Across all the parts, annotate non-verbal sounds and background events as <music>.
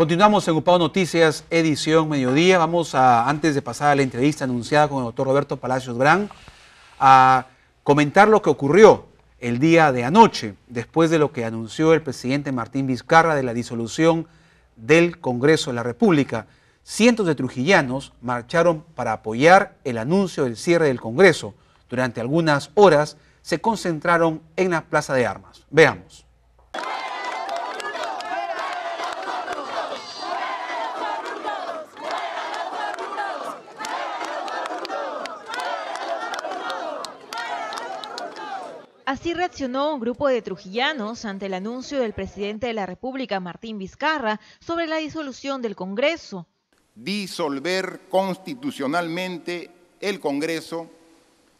Continuamos en Upado Noticias, edición mediodía. Vamos a, antes de pasar a la entrevista anunciada con el doctor Roberto Palacios brand a comentar lo que ocurrió el día de anoche, después de lo que anunció el presidente Martín Vizcarra de la disolución del Congreso de la República. Cientos de trujillanos marcharon para apoyar el anuncio del cierre del Congreso. Durante algunas horas se concentraron en la Plaza de Armas. Veamos. Así reaccionó un grupo de trujillanos ante el anuncio del presidente de la República, Martín Vizcarra, sobre la disolución del Congreso. Disolver constitucionalmente el Congreso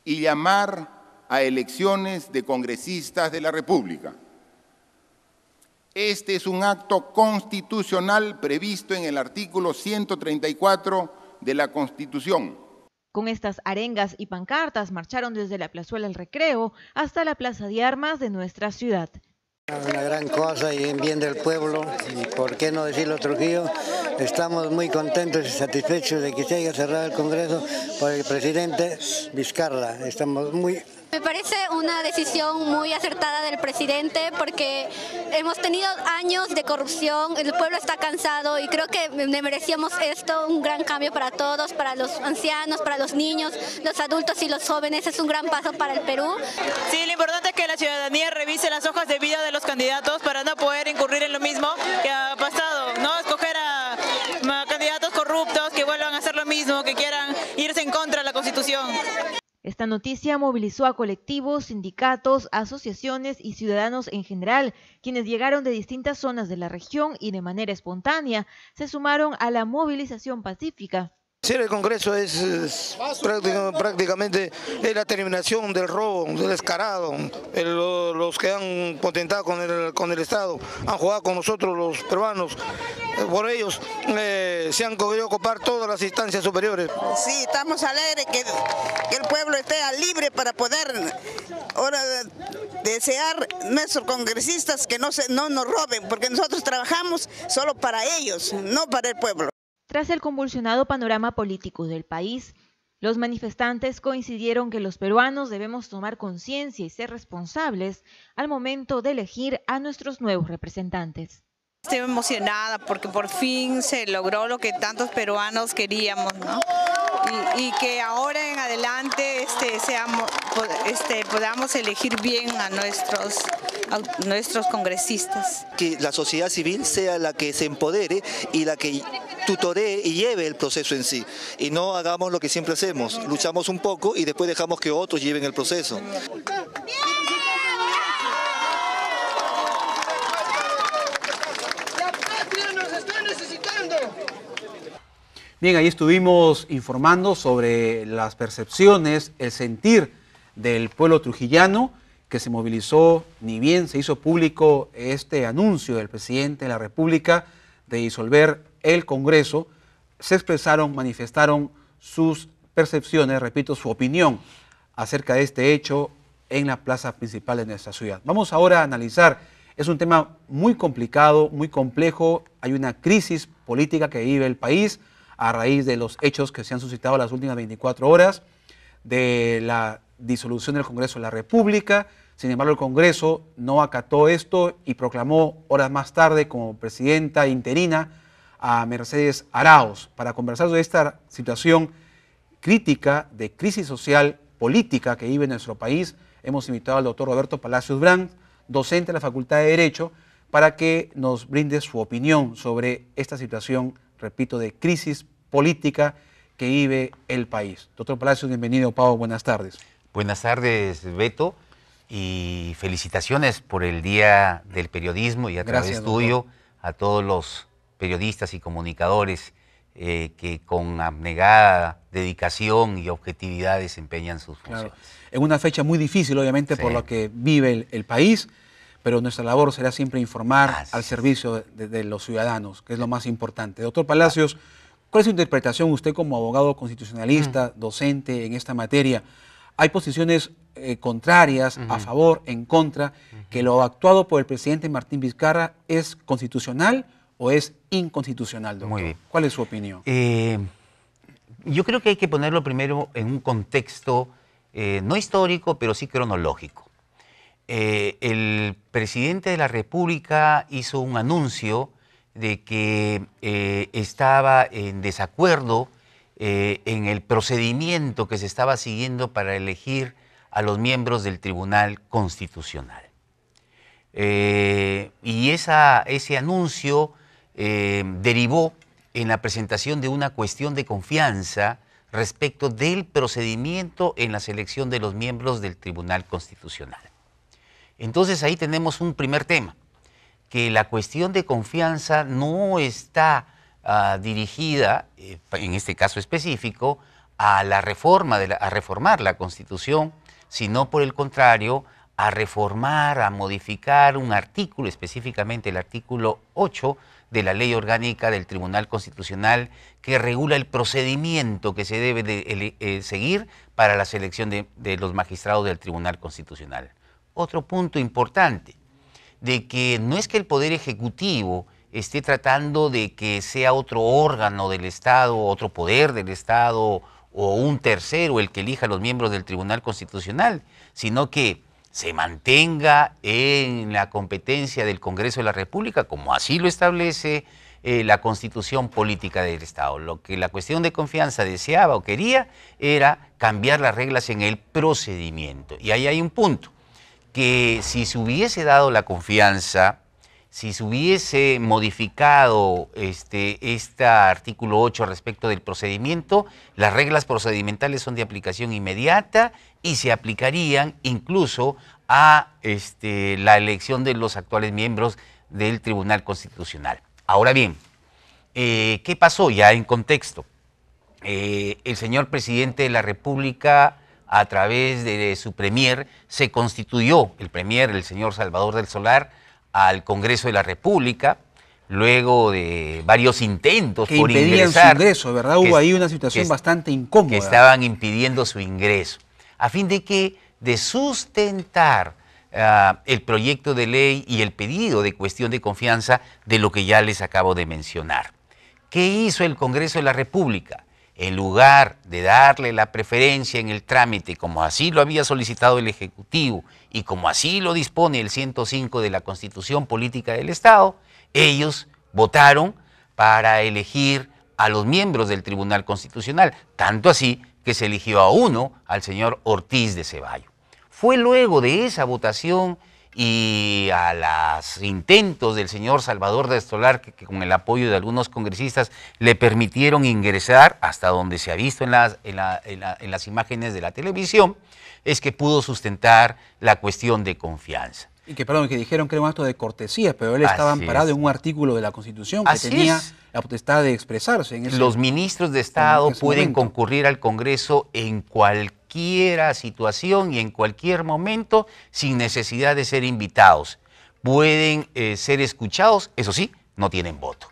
y llamar a elecciones de congresistas de la República. Este es un acto constitucional previsto en el artículo 134 de la Constitución con estas arengas y pancartas marcharon desde la plazuela El Recreo hasta la plaza de armas de nuestra ciudad. Una gran cosa y en bien del pueblo, y por qué no decirlo Trujillo, estamos muy contentos y satisfechos de que se haya cerrado el Congreso por el presidente Vizcarra. Estamos muy me parece una decisión muy acertada del presidente porque hemos tenido años de corrupción, el pueblo está cansado y creo que merecíamos esto, un gran cambio para todos, para los ancianos, para los niños, los adultos y los jóvenes, es un gran paso para el Perú. Sí, lo importante es que la ciudadanía revise las hojas de vida de los candidatos para no poder incurrir en lo mismo que ha pasado, ¿no? Escoger a, a candidatos corruptos que vuelvan a hacer lo mismo, que quieran irse en contra de la Constitución. Esta noticia movilizó a colectivos, sindicatos, asociaciones y ciudadanos en general, quienes llegaron de distintas zonas de la región y de manera espontánea se sumaron a la movilización pacífica. El Congreso es, prácticamente, la terminación del robo, del descarado. los que han potentado con el, Estado han jugado con nosotros los peruanos. Eh, por ellos eh, se han podido ocupar todas las instancias superiores. Sí, estamos alegres que, que el pueblo esté libre para poder ahora, desear nuestros congresistas que no nos roben, porque nosotros trabajamos solo para ellos, no para el pueblo. Tras el convulsionado panorama político del país, los manifestantes coincidieron que los peruanos debemos tomar conciencia y ser responsables al momento de elegir a nuestros nuevos representantes. Estoy emocionada porque por fin se logró lo que tantos peruanos queríamos, ¿no? Y, que ahora en adelante este, seamos, este, podamos elegir bien a nuestros, a nuestros congresistas. Que la sociedad civil sea la que se empodere y la que tutoree y lleve el proceso en sí. Y no hagamos lo que siempre hacemos, luchamos un poco y después dejamos que otros lleven el proceso. Bien, ahí estuvimos informando sobre las percepciones, el sentir del pueblo trujillano que se movilizó, ni bien se hizo público este anuncio del presidente de la República de disolver el Congreso se expresaron, manifestaron sus percepciones, repito, su opinión acerca de este hecho en la plaza principal de nuestra ciudad. Vamos ahora a analizar, es un tema muy complicado, muy complejo, hay una crisis política que vive el país a raíz de los hechos que se han suscitado las últimas 24 horas, de la disolución del Congreso de la República, sin embargo el Congreso no acató esto y proclamó horas más tarde como presidenta interina a Mercedes Araos. para conversar sobre esta situación crítica de crisis social, política que vive nuestro país. Hemos invitado al doctor Roberto Palacios Brand, docente de la Facultad de Derecho, para que nos brinde su opinión sobre esta situación, repito, de crisis política que vive el país. Doctor Palacios, bienvenido. Pau, buenas tardes. Buenas tardes, Beto, y felicitaciones por el Día del Periodismo y a través tuyo a todos los periodistas y comunicadores eh, que con abnegada dedicación y objetividad desempeñan sus funciones. En una fecha muy difícil, obviamente, por lo que vive el, país, pero nuestra labor será siempre informar al servicio de, los ciudadanos, que es lo más importante. Doctor Palacios, ¿cuál es su interpretación usted como abogado constitucionalista, mm. docente en esta materia? Hay posiciones eh, contrarias, a favor, en contra, que lo actuado por el presidente Martín Vizcarra es constitucional o es inconstitucional, doctor? Muy bien. ¿Cuál es su opinión? Eh, yo creo que hay que ponerlo primero en un contexto eh, no histórico, pero sí cronológico. Eh, el presidente de la República hizo un anuncio de que estaba en desacuerdo en el procedimiento que se estaba siguiendo para elegir a los miembros del Tribunal Constitucional. y esa, ese anuncio eh, derivó en la presentación de una cuestión de confianza respecto del procedimiento en la selección de los miembros del Tribunal Constitucional. Entonces ahí tenemos un primer tema, que la cuestión de confianza no está ah, dirigida, eh, en este caso específico, a la reforma, de a reformar la Constitución, sino por el contrario, a reformar, a modificar un artículo, específicamente el artículo 8 de la ley orgánica del Tribunal Constitucional que regula el procedimiento que se debe eh, seguir para la selección de, los magistrados del Tribunal Constitucional. Otro punto importante, de que no es que el Poder Ejecutivo esté tratando de que sea otro órgano del Estado, otro poder del Estado o un tercero el que elija los miembros del Tribunal Constitucional, sino que se mantenga en la competencia del Congreso de la República, como así lo establece eh, la constitución política del Estado. Lo que la cuestión de confianza deseaba o quería era cambiar las reglas en el procedimiento. Y ahí hay un punto, que si se hubiese dado la confianza si se hubiese modificado este, este, artículo 8 respecto del procedimiento, las reglas procedimentales son de aplicación inmediata y se aplicarían incluso a este, la elección de los actuales miembros del Tribunal Constitucional. Ahora bien, eh, ¿qué pasó ya en contexto? Eh, el señor presidente de la República, a través de su premier, se constituyó, el premier, el señor Salvador del Solar, al Congreso de la República, luego de varios intentos que por ingresar. su ingreso, ¿verdad? Hubo ahí una situación bastante incómoda. Que estaban impidiendo su ingreso, a fin de que de sustentar ah, el proyecto de ley y el pedido de cuestión de confianza de lo que ya les acabo de mencionar. ¿Qué hizo el Congreso de la República? en lugar de darle la preferencia en el trámite, como así lo había solicitado el Ejecutivo y como así lo dispone el 105 de la Constitución Política del Estado, ellos votaron para elegir a los miembros del Tribunal Constitucional, tanto así que se eligió a uno, al señor Ortiz de Ceballo. Fue luego de esa votación y a los intentos del señor Salvador de Estolar, que, con el apoyo de algunos congresistas le permitieron ingresar hasta donde se ha visto en las, en, las imágenes de la televisión, es que pudo sustentar la cuestión de confianza. Y que, perdón, que dijeron que era un acto de cortesía, pero él estaba amparado en un artículo de la Constitución que tenía la potestad de expresarse. En ese, Los ministros de Estado pueden concurrir al Congreso en cualquier cualquiera situación y en cualquier momento sin necesidad de ser invitados. Pueden eh, ser escuchados, eso sí, no tienen voto.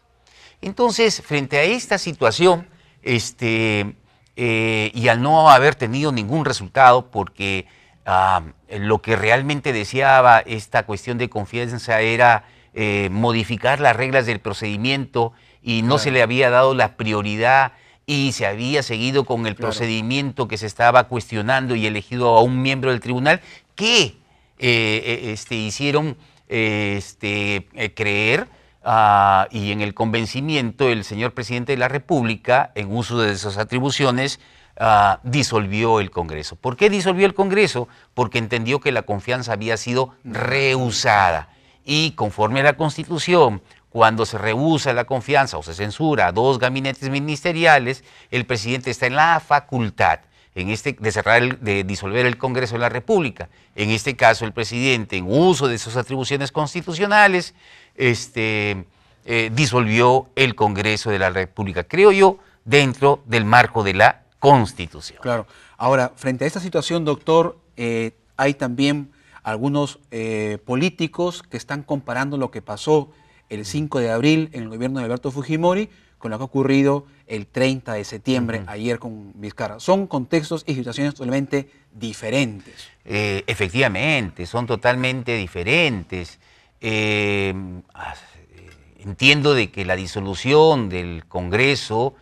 Entonces, frente a esta situación, este, eh, y al no haber tenido ningún resultado, porque ah, lo que realmente deseaba esta cuestión de confianza era eh, modificar las reglas del procedimiento y no se le había dado la prioridad y se había seguido con el procedimiento que se estaba cuestionando y elegido a un miembro del tribunal que eh, eh, este, hicieron eh, este, creer ah, y en el convencimiento el señor presidente de la República, en uso de sus atribuciones, ah, disolvió el Congreso. ¿Por qué disolvió el Congreso? Porque entendió que la confianza había sido rehusada y conforme a la Constitución, cuando se rehúsa la confianza o se censura a dos gabinetes ministeriales, el presidente está en la facultad en este, de, cerrar de disolver el Congreso de la República. En este caso, el presidente, en uso de sus atribuciones constitucionales, este, eh, disolvió el Congreso de la República, creo yo, dentro del marco de la Constitución. Claro. Ahora, frente a esta situación, doctor, eh, hay también algunos eh, políticos que están comparando lo que pasó el 5 de abril en el gobierno de Alberto Fujimori con lo que ha ocurrido el 30 de septiembre, ayer con Vizcarra. Son contextos y situaciones totalmente diferentes. Eh, efectivamente, son totalmente diferentes. Eh, eh, entiendo de que la disolución del Congreso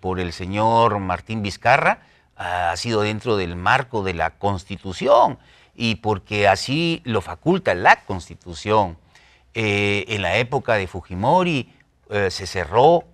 por el señor Martín Vizcarra ha sido dentro del marco de la Constitución y porque así lo faculta la Constitución. Eh, en la época de Fujimori eh, se cerró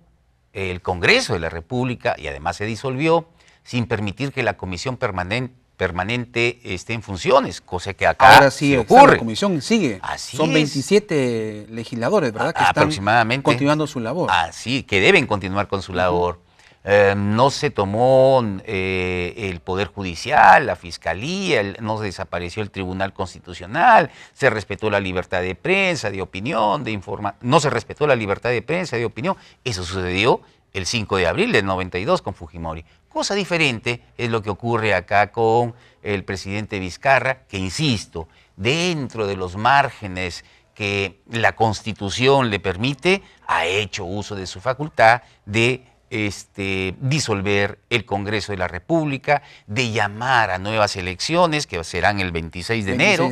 el Congreso de la República y además se disolvió sin permitir que la comisión permanente esté en funciones, cosa que acá Ahora sí, ocurre. La comisión sigue. Son 27 legisladores, ¿verdad? Que Están continuando su labor. Así, que deben continuar con su labor. Eh, no se tomó eh, el Poder Judicial, la Fiscalía, no se desapareció el Tribunal Constitucional, se respetó la libertad de prensa, de opinión, de información, no se respetó la libertad de prensa, de opinión. Eso sucedió el 5 de abril del 92 con Fujimori. Cosa diferente es lo que ocurre acá con el presidente Vizcarra, que insisto, dentro de los márgenes que la Constitución le permite, ha hecho uso de su facultad de este, disolver el Congreso de la República, de llamar a nuevas elecciones, que serán el 26 de enero,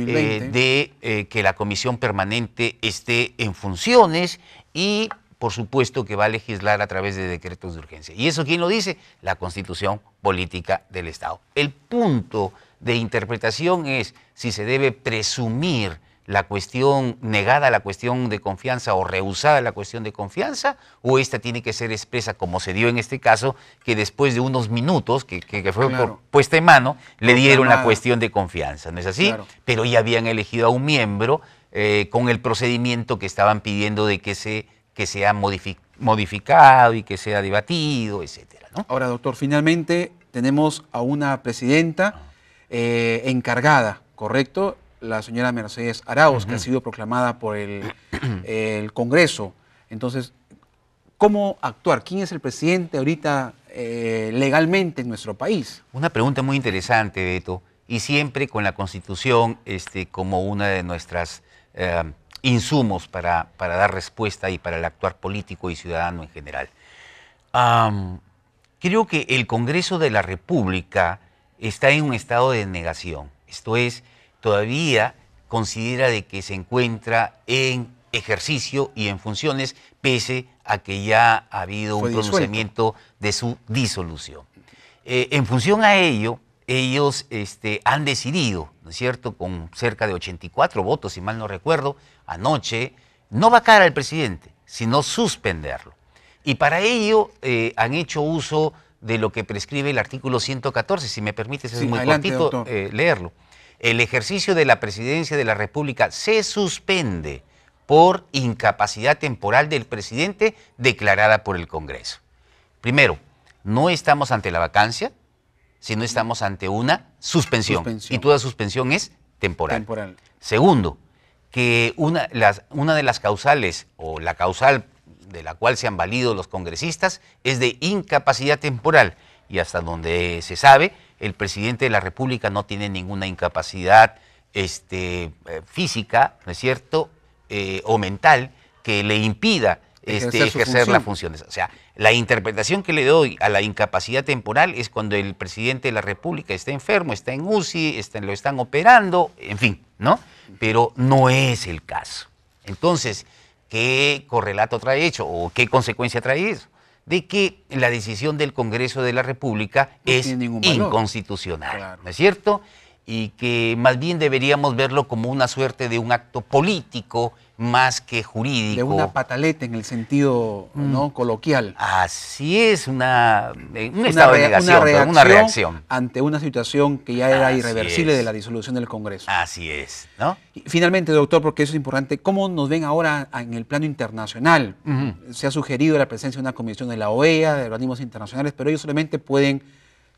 eh, de, eh, que la comisión permanente esté en funciones y, por supuesto, que va a legislar a través de decretos de urgencia. ¿Y eso quién lo dice? La constitución política del Estado. El punto de interpretación es si se debe presumir la cuestión negada, la cuestión de confianza o rehusada la cuestión de confianza, o esta tiene que ser expresa, como se dio en este caso, que después de unos minutos, que, fue puesta en mano, le dieron la cuestión de confianza, ¿no es así? Pero ya habían elegido a un miembro eh, con el procedimiento que estaban pidiendo de que, se, que sea modificado y que sea debatido, etcétera. Ahora, doctor, finalmente tenemos a una presidenta eh, encargada, ¿correcto? la señora Mercedes Arauz, que ha sido proclamada por <clears throat> el, Congreso. Entonces, ¿cómo actuar? ¿Quién es el presidente ahorita eh, legalmente en nuestro país? Una pregunta muy interesante, Beto, y siempre con la Constitución este, como una de nuestras... Eh, insumos para, para, dar respuesta y para el actuar político y ciudadano en general. creo que el Congreso de la República está en un estado de negación. Esto es, todavía considera de que se encuentra en ejercicio y en funciones, pese a que ya ha habido un pronunciamiento de su disolución. Eh, en función a ello, ellos este, han decidido, ¿no es cierto?, con cerca de 84 votos, si mal no recuerdo, anoche, no vacar al presidente, sino suspenderlo. Y para ello eh, han hecho uso de lo que prescribe el artículo 114, si me permite, muy cortito eh, leerlo el ejercicio de la presidencia de la República se suspende por incapacidad temporal del presidente declarada por el Congreso. Primero, no estamos ante la vacancia, sino estamos ante una suspensión. Y toda suspensión es temporal. Segundo, que una, una de las causales o la causal de la cual se han valido los congresistas es de incapacidad temporal. Y hasta donde se sabe, el presidente de la República no tiene ninguna incapacidad este, eh, física, ¿no es cierto?, eh, o mental que le impida este, ejercer, las funciones. O sea, la interpretación que le doy a la incapacidad temporal es cuando el presidente de la República está enfermo, está en UCI, está, lo están operando, en fin, ¿no? Pero no es el caso. Entonces, ¿qué correlato trae hecho o qué consecuencia trae eso? de que la decisión del Congreso de la República es inconstitucional, ¿no es cierto? y que más bien deberíamos verlo como una suerte de un acto político más que jurídico. De una pataleta en el sentido mm. ¿no? coloquial. Así es, una, eh, una, una, reacción ante una situación que ya era irreversible de la disolución del Congreso. Así es, ¿no? finalmente, doctor, porque eso es importante, ¿cómo nos ven ahora en el plano internacional? Se ha sugerido la presencia de una comisión de la OEA, de organismos internacionales, pero ellos solamente pueden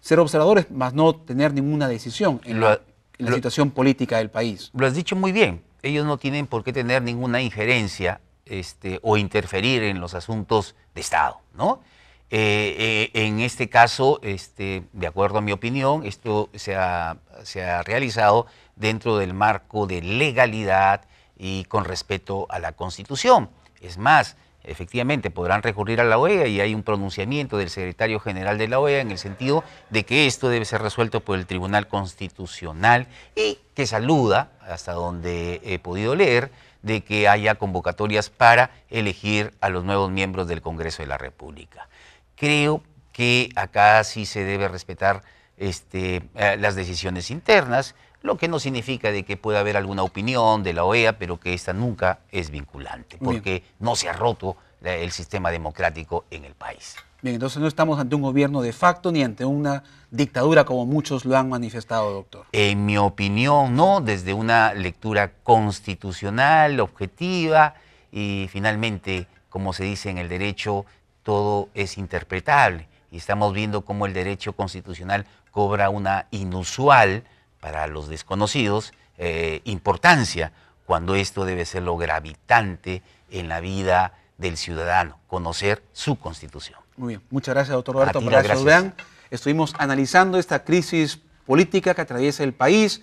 ser observadores, más no tener ninguna decisión en la, situación política del país. Lo has dicho muy bien. Ellos no tienen por qué tener ninguna injerencia este, o interferir en los asuntos de Estado, ¿no? Eh, eh, en este caso, este, de acuerdo a mi opinión, esto se ha, se ha, realizado dentro del marco de legalidad y con respeto a la Constitución. Es más, efectivamente podrán recurrir a la OEA y hay un pronunciamiento del secretario general de la OEA en el sentido de que esto debe ser resuelto por el Tribunal Constitucional y que saluda, hasta donde he podido leer, de que haya convocatorias para elegir a los nuevos miembros del Congreso de la República. Creo que acá sí se debe respetar este, eh, las decisiones internas, lo que no significa de que pueda haber alguna opinión de la OEA, pero que esta nunca es vinculante, porque no se ha roto eh, el sistema democrático en el país. Bien, entonces no estamos ante un gobierno de facto ni ante una dictadura como muchos lo han manifestado, doctor. En mi opinión, no, desde una lectura constitucional, objetiva y finalmente, como se dice en el derecho, todo es interpretable estamos viendo cómo el derecho constitucional cobra una inusual, para los desconocidos, eh, importancia cuando esto debe ser lo gravitante en la vida del ciudadano, conocer su constitución. Muy bien, muchas gracias, doctor Roberto Palacios Vean. Estuvimos analizando esta crisis política que atraviesa el país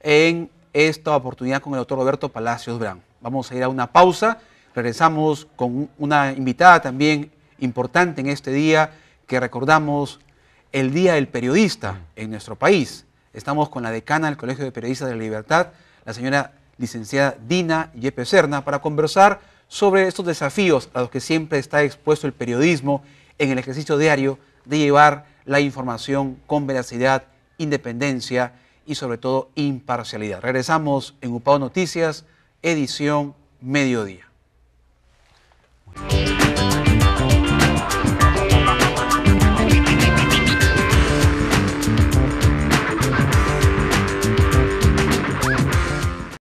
en esta oportunidad con el doctor Roberto Palacios Brán. Vamos a ir a una pausa, regresamos con una invitada también importante en este día, que recordamos el Día del Periodista en nuestro país. Estamos con la decana del Colegio de Periodistas de la Libertad, la señora licenciada Dina Yepeserna, para conversar sobre estos desafíos a los que siempre está expuesto el periodismo en el ejercicio diario de llevar la información con veracidad, independencia y sobre todo imparcialidad. Regresamos en UPAO Noticias, edición Mediodía.